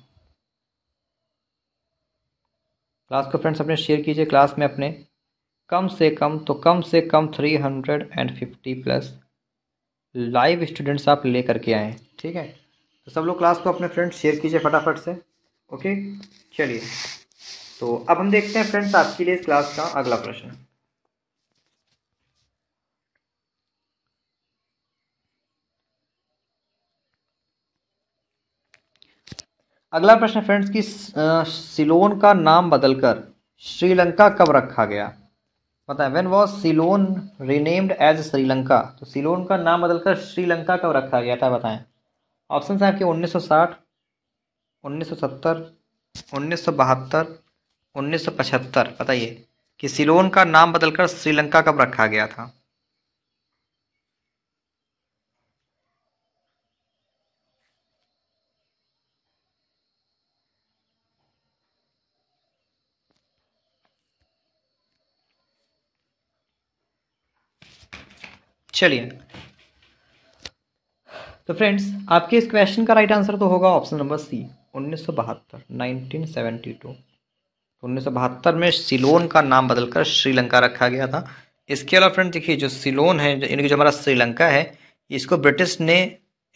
क्लास को फ्रेंड्स अपने शेयर कीजिए क्लास में अपने कम से कम तो कम से कम three hundred and fifty plus live students आप ले करके आए ठीक है तो सब लोग क्लास को अपने फ्रेंड्स शेयर कीजिए फटाफट से ओके चलिए तो अब हम देखते हैं फ्रेंड्स आपके लिए इस क्लास का अगला प्रश्न अगला प्रश्न फ्रेंड्स कि सिलोन का नाम बदलकर श्रीलंका कब रखा गया पता है when was Ceylon renamed as Sri Lanka तो सिलोन का नाम बदलकर श्रीलंका कब रखा गया था बताएं ऑप्शन है आपके 1960 उन्नीस सौ सत्तर उन्नीस सौ बहत्तर उन्नीस सौ पचहत्तर बताइए कि सिलोन का नाम बदलकर श्रीलंका कब रखा गया था चलिए तो फ्रेंड्स आपके इस क्वेश्चन का राइट आंसर तो होगा ऑप्शन नंबर सी उन्नीस सौ बहत्तर नाइनटीन सेवेंटी टू तो उन्नीस सौ बहत्तर में सिलोन का नाम बदलकर श्रीलंका रखा गया था इसके अलावा फ्रेंड देखिए जो सिलोन है यानी कि जो हमारा श्रीलंका है इसको ब्रिटिश ने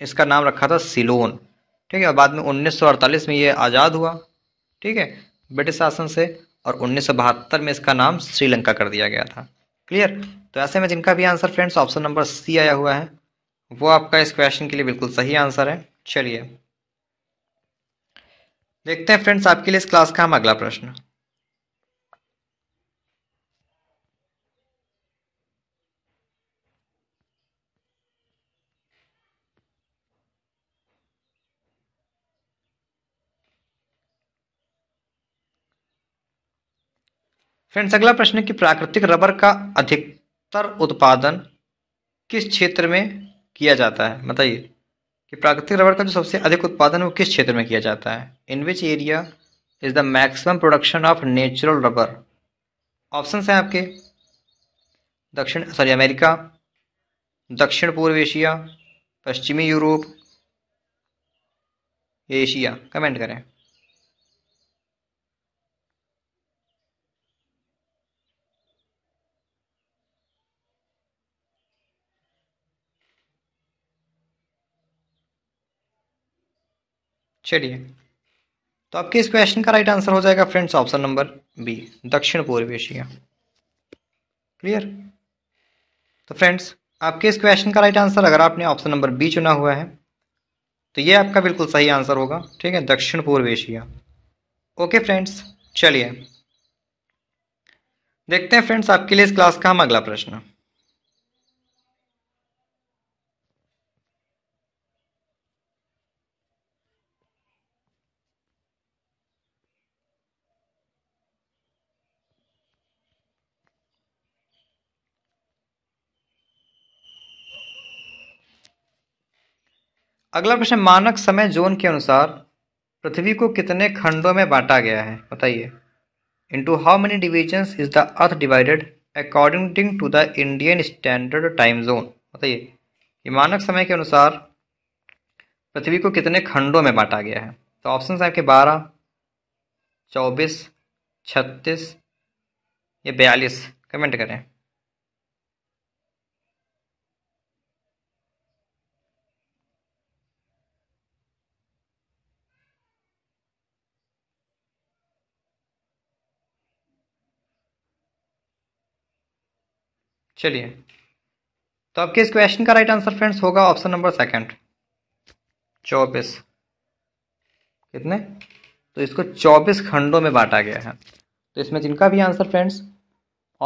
इसका नाम रखा था सिलोन ठीक है और बाद में 1948 में ये आज़ाद हुआ ठीक है ब्रिटिश शासन से और बहत्तर में इसका नाम श्रीलंका कर दिया गया था क्लियर तो ऐसे में जिनका भी answer friends option number C आया हुआ है वो आपका इस क्वेश्चन के लिए बिल्कुल सही आंसर है चलिए देखते हैं फ्रेंड्स आपके लिए इस क्लास का हम अगला प्रश्न फ्रेंड्स अगला प्रश्न कि प्राकृतिक रबर का अधिकतर उत्पादन किस क्षेत्र में किया जाता है बताइए कि प्राकृतिक रबर का जो सबसे अधिक उत्पादन वो किस क्षेत्र में किया जाता है in which area is the maximum production of natural rubber option हैं आपके दक्षिण सॉरी अमेरिका दक्षिण पूर्व एशिया पश्चिमी यूरोप एशिया कमेंट करें चलिए तो आपके इस क्वेश्चन का राइट आंसर हो जाएगा फ्रेंड्स ऑप्शन नंबर बी दक्षिण पूर्व एशिया क्लियर तो फ्रेंड्स आपके इस क्वेश्चन का राइट आंसर अगर आपने ऑप्शन नंबर बी चुना हुआ है तो ये आपका बिल्कुल सही आंसर होगा ठीक है दक्षिण पूर्व एशिया ओके फ्रेंड्स चलिए देखते हैं फ्रेंड्स आपके लिए इस क्लास का हम अगला प्रश्न अगला प्रश्न मानक समय जोन के अनुसार पृथ्वी को कितने खंडों में बांटा गया है बताइए into how many division is the earth divided according to the Indian standard time zone बताइए कि मानक समय के अनुसार पृथ्वी को कितने खंडों में बांटा गया है तो ऑप्शन आपके बारह चौबीस छत्तीस या बयालीस कमेंट करें चलिए तो आपके इस क्वेश्चन का राइट आंसर फ्रेंड्स होगा ऑप्शन नंबर सेकंड चौबीस कितने तो इसको चौबीस खंडों में बांटा गया है तो इसमें जिनका भी आंसर फ्रेंड्स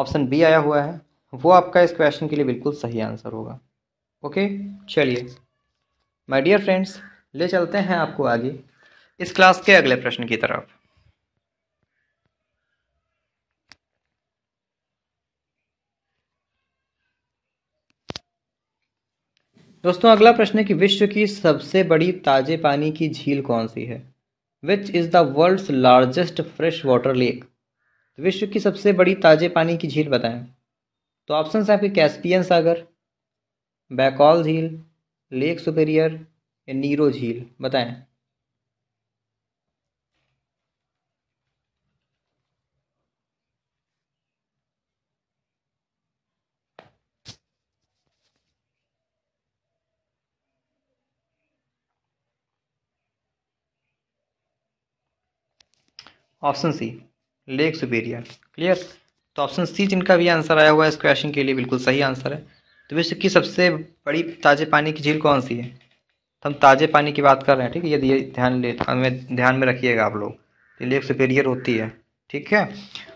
ऑप्शन बी आया हुआ है वो आपका इस क्वेश्चन के लिए बिल्कुल सही आंसर होगा ओके चलिए माय डियर फ्रेंड्स ले चलते हैं आपको आगे इस क्लास के अगले प्रश्न की तरफ दोस्तों अगला प्रश्न है कि विश्व की सबसे बड़ी ताजे पानी की झील कौन सी है which is the world's largest fresh water lake विश्व की सबसे बड़ी ताजे पानी की झील बताएं तो ऑप्शन है आपके कैस्पियन सागर बैकॉल झील लेक सुपेरियर या नीरो झील बताएं option C lake superior clear तो ऑप्शन सी जिनका भी आंसर आया हुआ है इस क्वेश्चन के लिए बिल्कुल सही आंसर है तो विश्व की सबसे बड़ी ताज़े पानी की झील कौन सी है तो हम ताज़े पानी की बात कर रहे हैं ठीक है ये ध्यान ले हमें ध्यान में रखिएगा आप लोग तो लेक सुपेरियर होती है ठीक है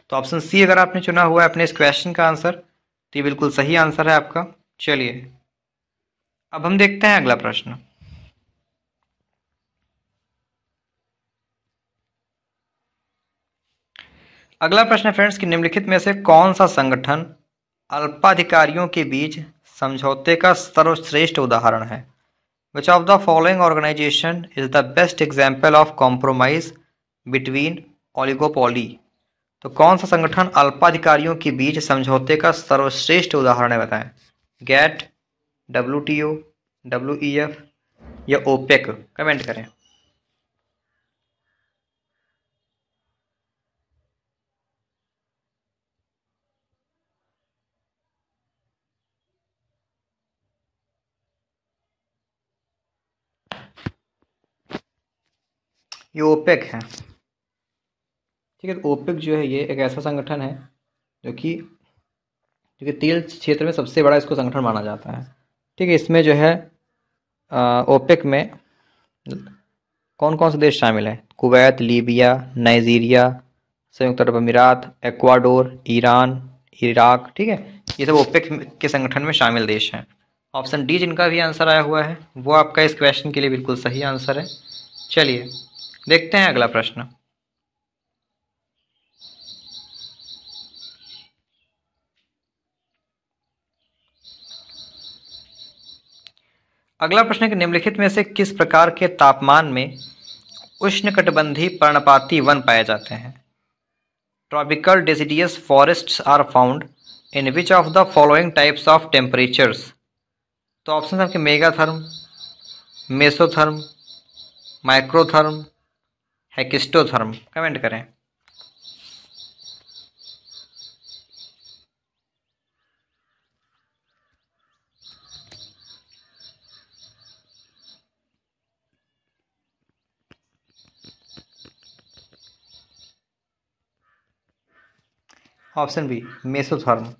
तो ऑप्शन सी अगर आपने चुना हुआ है अपने इस क्वेश्चन का आंसर तो ये बिल्कुल सही आंसर है आपका चलिए अब हम देखते हैं अगला प्रश्न अगला प्रश्न है फ्रेंड्स कि निम्नलिखित में से कौन सा संगठन अल्पाधिकारियों के बीच समझौते का सर्वश्रेष्ठ उदाहरण है which of the following organization is the best example of compromise between oligopoly तो कौन सा संगठन अल्पाधिकारियों के बीच समझौते का सर्वश्रेष्ठ उदाहरण है बताएं GATT W T O W E F या ओपेक कमेंट करें ये ओपेक है ठीक है तो ओपेक जो है ये एक ऐसा संगठन है जो कि जो कि तेल क्षेत्र में सबसे बड़ा इसको संगठन माना जाता है ठीक है इसमें जो है ओपेक में कौन कौन से देश शामिल हैं कुवैत लीबिया नाइजीरिया संयुक्त अरब अमीरात एक्वाडोर ईरान इराक ठीक है ये सब ओपेक के संगठन में शामिल देश हैं ऑप्शन डी जिनका भी आंसर आया हुआ है वो आपका इस क्वेश्चन के लिए बिल्कुल सही आंसर है चलिए देखते हैं अगला प्रश्न अगला प्रश्न कि निम्नलिखित में से किस प्रकार के तापमान में उष्णकटिबंधीय पर्णपाती वन पाए जाते हैं tropical deciduous forests are found in which of the following types of temperatures तो ऑप्शन आपके मेगाथर्म मेसोथर्म माइक्रोथर्म है किस्टोधर्म कमेंट करें option B mesotherm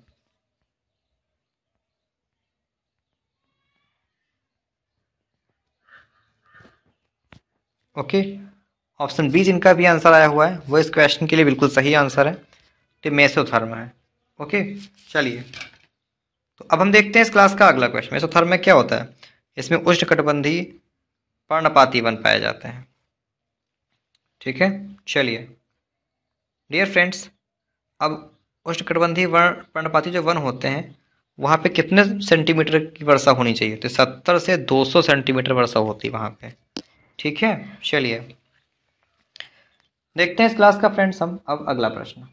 okay okay. Option B जिनका भी आंसर आया हुआ है वो इस क्वेश्चन के लिए बिल्कुल सही आंसर है तो मेसोथर्म है ओके चलिए तो अब हम देखते हैं इस क्लास का अगला क्वेश्चन मेसोथर्म में क्या होता है इसमें उष्णकटबंधी पर्णपाती वन पाए जाते हैं ठीक है चलिए डियर फ्रेंड्स अब उष्णकटबंधी वर्ण पर्णपाती जो वन होते हैं वहाँ पे कितने सेंटीमीटर की वर्षा होनी चाहिए तो सत्तर से दो सौ सेंटीमीटर वर्षा होती है वहाँ पर ठीक है चलिए देखते हैं इस क्लास का फ्रेंड्स हम अब अगला प्रश्न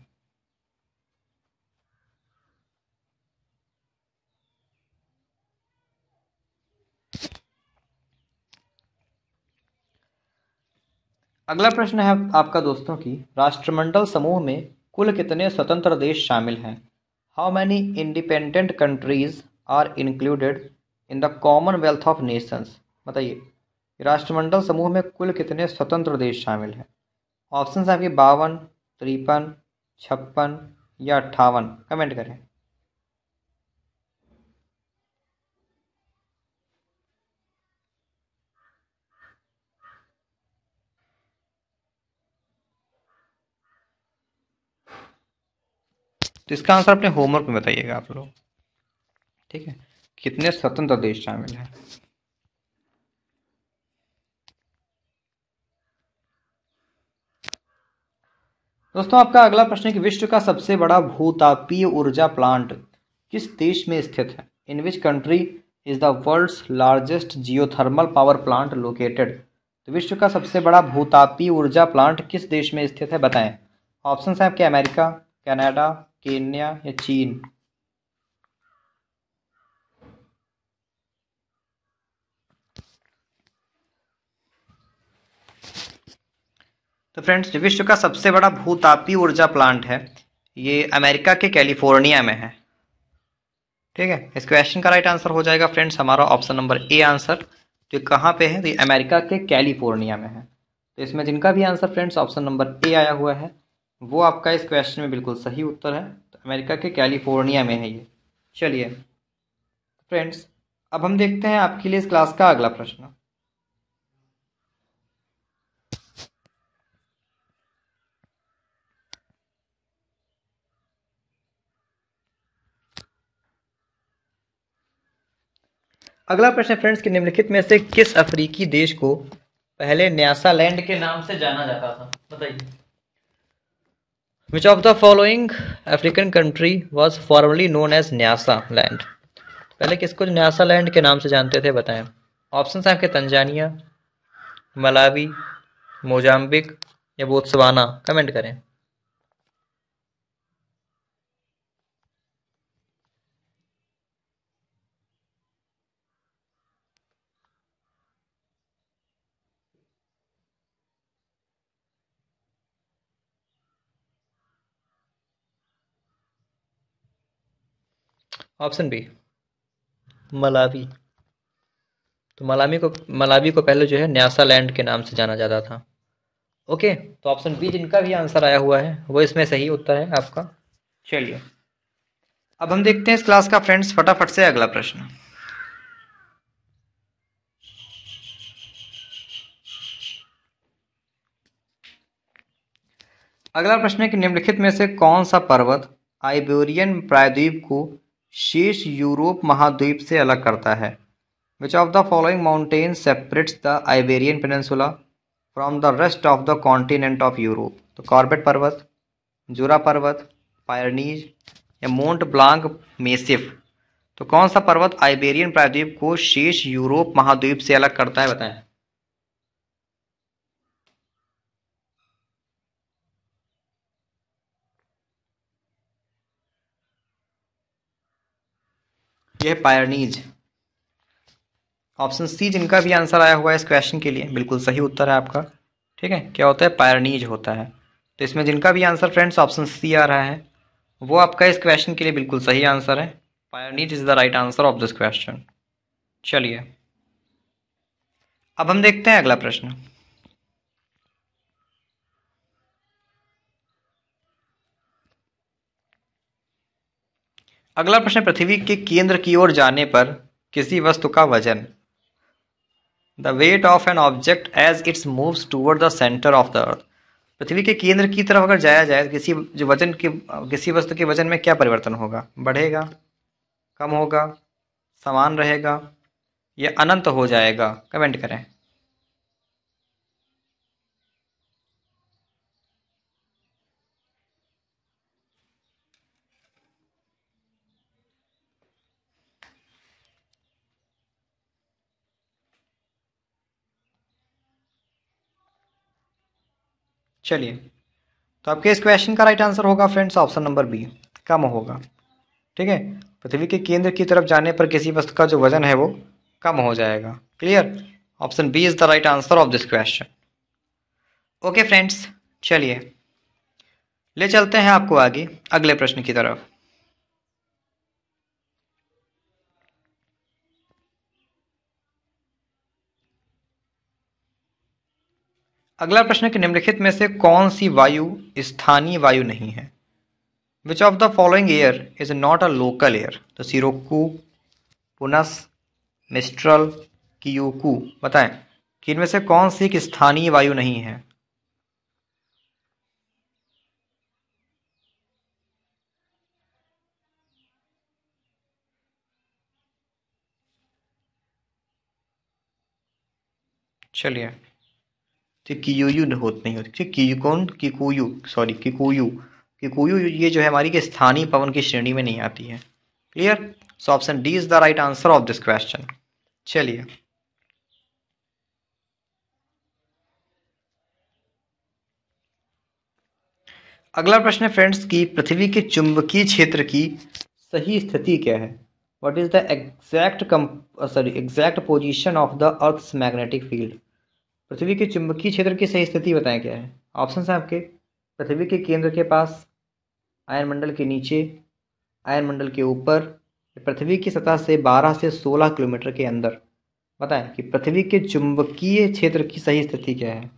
अगला प्रश्न है आपका दोस्तों की राष्ट्रमंडल समूह में कुल कितने स्वतंत्र देश शामिल हैं how many independent countries are included in the commonwealth of nations बताइए राष्ट्रमंडल समूह में कुल कितने स्वतंत्र देश शामिल हैं ऑप्शन आपके बावन तिरपन छप्पन या अट्ठावन कमेंट करें तो इसका आंसर अपने होमवर्क में बताइएगा आप लोग ठीक है कितने स्वतंत्र देश शामिल हैं दोस्तों आपका अगला प्रश्न है कि विश्व का सबसे बड़ा भूतापीय ऊर्जा प्लांट किस देश में स्थित है in which country is the world's largest geothermal power plant located तो विश्व का सबसे बड़ा भूतापीय ऊर्जा प्लांट किस देश में स्थित है बताएं ऑप्शन हैं आपके अमेरिका कनाडा केन्या या चीन तो फ्रेंड्स विश्व का सबसे बड़ा भूतापी ऊर्जा प्लांट है ये अमेरिका के कैलिफोर्निया में है ठीक है इस क्वेश्चन का राइट आंसर हो जाएगा फ्रेंड्स हमारा ऑप्शन नंबर ए आंसर जो कहाँ पे है तो ये अमेरिका के कैलिफोर्निया में है तो इसमें जिनका भी answer friends option number A आया हुआ है वो आपका इस क्वेश्चन में बिल्कुल सही उत्तर है तो अमेरिका के कैलिफोर्निया में है ये चलिए फ्रेंड्स अब हम देखते हैं आपके लिए इस क्लास का अगला प्रश्न अगला प्रश्न फ्रेंड्स कि निम्नलिखित में से किस अफ्रीकी देश को पहले न्यासालैंड के नाम से जाना जाता था बताइए which of the following African country was formerly known as Nyasaland पहले किसको न्यासा लैंड के नाम से जानते थे बताएं ऑप्शन आपके तंजानिया मलावी मोजाम्बिक या बोत्सवाना कमेंट करें ऑप्शन बी मलावी तो मलावी को मलावी को पहले जो है न्यासा लैंड के नाम से जाना जाता था ओके तो ऑप्शन बी जिनका भी आंसर आया हुआ है वो इसमें सही उत्तर है आपका चलिए अब हम देखते हैं इस क्लास का फ्रेंड्स फटाफट से अगला प्रश्न अगला प्रश्न है कि निम्नलिखित में से कौन सा पर्वत आइबेरियन प्रायद्वीप को शेष यूरोप महाद्वीप से अलग करता है which of the following mountain separates the Iberian peninsula from the rest of the continent of Europe तो कॉर्बेट पर्वत जुरा पर्वत पायरनीज या मोंट ब्लांक मेसिफ तो कौन सा पर्वत आइबेरियन प्रायद्वीप को शेष यूरोप महाद्वीप से अलग करता है बताएं ये है पायरनीज ऑप्शन सी जिनका भी आंसर आया हुआ है इस क्वेश्चन के लिए बिल्कुल सही उत्तर है आपका ठीक है क्या होता है पायरनीज होता है तो इसमें जिनका भी आंसर फ्रेंड्स ऑप्शन सी आ रहा है वो आपका इस क्वेश्चन के लिए बिल्कुल सही आंसर है Pyrenees is the right answer of this question चलिए अब हम देखते हैं अगला प्रश्न अगला प्रश्न पृथ्वी के केंद्र की ओर जाने पर किसी वस्तु का वजन the weight of an object as its moves toward the centre of the earth पृथ्वी के केंद्र की तरफ अगर जाया जाए किसी जो वजन के किसी वस्तु के वजन में क्या परिवर्तन होगा बढ़ेगा कम होगा समान रहेगा या अनंत हो जाएगा कमेंट करें चलिए तो आपके इस क्वेश्चन का राइट आंसर होगा फ्रेंड्स ऑप्शन नंबर बी कम होगा ठीक है पृथ्वी के केंद्र की तरफ जाने पर किसी वस्तु का जो वजन है वो कम हो जाएगा clear option B is the right answer of this question okay friends चलिए ले चलते हैं आपको आगे अगले प्रश्न की तरफ अगला प्रश्न कि निम्नलिखित में से कौन सी वायु स्थानीय वायु नहीं है which of the following air is not a local air तो सिरोकू पुनस मिस्ट्रल कियोकू बताएं कि इनमें से कौन सी एक स्थानीय वायु नहीं है चलिए कियोयू होते नहीं होती ठीक है कौन किकुयू सॉरी किकुयू किकुयू ये जो है हमारी कि स्थानीय पवन की श्रेणी में नहीं आती है clear so option D is the right answer of this question चलिए अगला प्रश्न है फ्रेंड्स की पृथ्वी के चुंबकीय क्षेत्र की सही स्थिति क्या है what is the exact come sorry exact position of the earth magnetic field पृथ्वी के चुंबकीय क्षेत्र की सही स्थिति बताएं क्या है ऑप्शन है आपके पृथ्वी के केंद्र के पास आयन मंडल के नीचे आयन मंडल के ऊपर पृथ्वी की सतह से 12 से 16 किलोमीटर के अंदर बताएं कि पृथ्वी के चुंबकीय क्षेत्र की सही स्थिति क्या है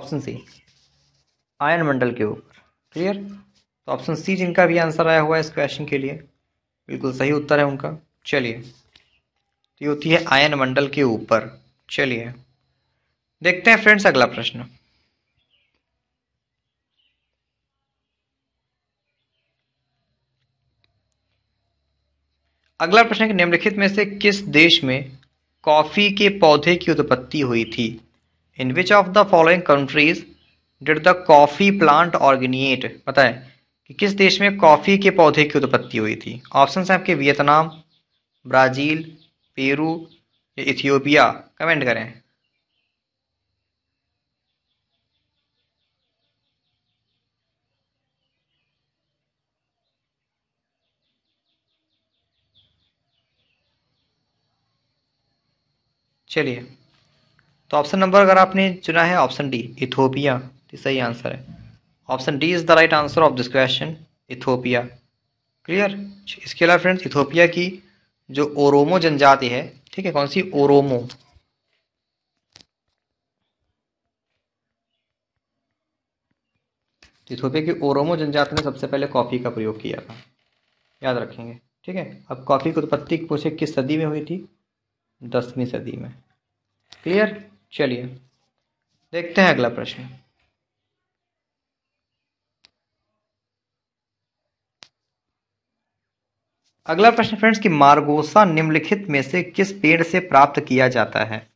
ऑप्शन सी आयन मंडल के ऊपर क्लियर तो ऑप्शन सी जिनका भी आंसर आया हुआ है इस क्वेश्चन के लिए बिल्कुल सही उत्तर है उनका चलिए तो ये होती है आयन मंडल के ऊपर चलिए देखते हैं फ्रेंड्स अगला प्रश्न अगला प्रश्न है निम्नलिखित में से किस देश में कॉफी के पौधे की उत्पत्ति हुई थी in which of the following countries did the coffee plant originate पता है किस देश में कॉफ़ी के पौधे की उत्पत्ति हुई थी ऑप्शन है आपके वियतनाम ब्राज़ील पेरू या इथियोपिया कमेंट करें चलिए तो ऑप्शन नंबर अगर आपने चुना है ऑप्शन डी इथोपिया सही आंसर है option D is the right answer of this question Ethiopia clear इसके अलावा फ्रेंड्स इथोपिया की जो ओरोमो जनजाति है ठीक है कौन सी ओरोमो इथोपिया की ओरोमो जनजाति ने सबसे पहले कॉफ़ी का प्रयोग किया था याद रखेंगे ठीक है अब कॉफ़ी की उत्पत्ति पूछे किस सदी में हुई थी दसवीं सदी में क्लियर चलिए देखते हैं अगला प्रश्न अगला प्रश्न फ्रेंड्स कि मार्गोसा निम्नलिखित में से किस पेड़ से प्राप्त किया जाता है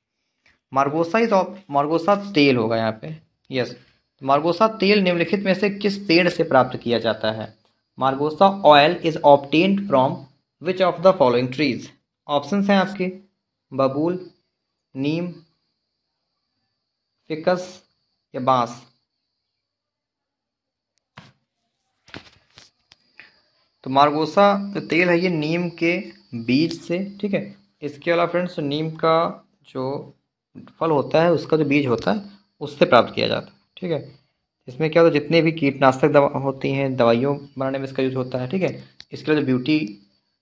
मार्गोसा इज मार्गोसा तेल होगा यहाँ पे यस तो मार्गोसा तेल निम्नलिखित में से किस पेड़ से प्राप्त किया जाता है margosa oil is obtained from which of the following trees option हैं आपके बबूल नीम फिकस या बांस तो मार्गोसा जो तो तेल है ये नीम के बीज से ठीक है इसके अलावा फ्रेंड्स तो नीम का जो फल होता है उसका जो बीज होता है उससे प्राप्त किया जाता है ठीक है इसमें क्या होता है जितने भी कीटनाशक दवा होती हैं दवाइयों बनाने में इसका यूज़ होता है ठीक है इसके लिए जो ब्यूटी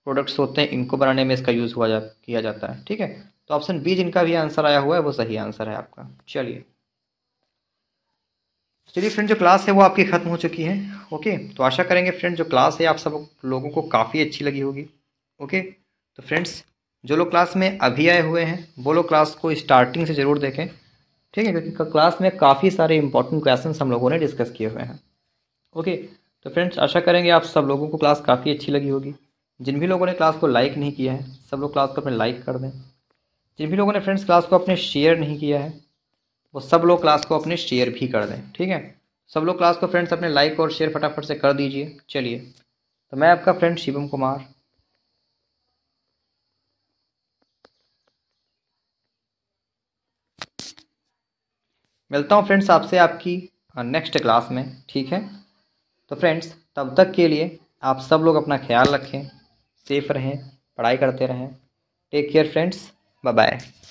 प्रोडक्ट्स होते हैं इनको बनाने में इसका यूज़ हुआ जा किया जाता है ठीक है तो ऑप्शन बी जिनका भी आंसर आया हुआ है वो सही आंसर है आपका चलिए चलिए फ्रेंड जो क्लास है वो आपकी ख़त्म हो चुकी है ओके तो आशा करेंगे फ्रेंड जो क्लास है आप सब लोगों को काफ़ी अच्छी लगी होगी ओके तो फ्रेंड्स जो लोग क्लास में अभी आए हुए हैं वो लोग क्लास को स्टार्टिंग से ज़रूर देखें ठीक है क्योंकि क्लास में काफ़ी सारे इंपॉर्टेंट क्वेश्चन हम लोगों ने डिस्कस किए हुए हैं ओके तो फ्रेंड्स आशा करेंगे आप सब लोगों को क्लास काफ़ी अच्छी लगी होगी जिन भी लोगों ने क्लास को लाइक नहीं किया है सब लोग क्लास को अपने लाइक कर दें जिन भी लोगों ने फ्रेंड्स क्लास को अपने शेयर नहीं किया है वो सब लोग क्लास को अपने शेयर भी कर दें ठीक है सब लोग क्लास को फ्रेंड्स अपने लाइक और शेयर फटाफट से कर दीजिए चलिए तो मैं आपका फ्रेंड शिवम कुमार मिलता हूँ फ्रेंड्स आपसे आपकी नेक्स्ट क्लास में ठीक है तो फ्रेंड्स तब तक के लिए आप सब लोग अपना ख्याल रखें सेफ रहें पढ़ाई करते रहें take care friends bye bye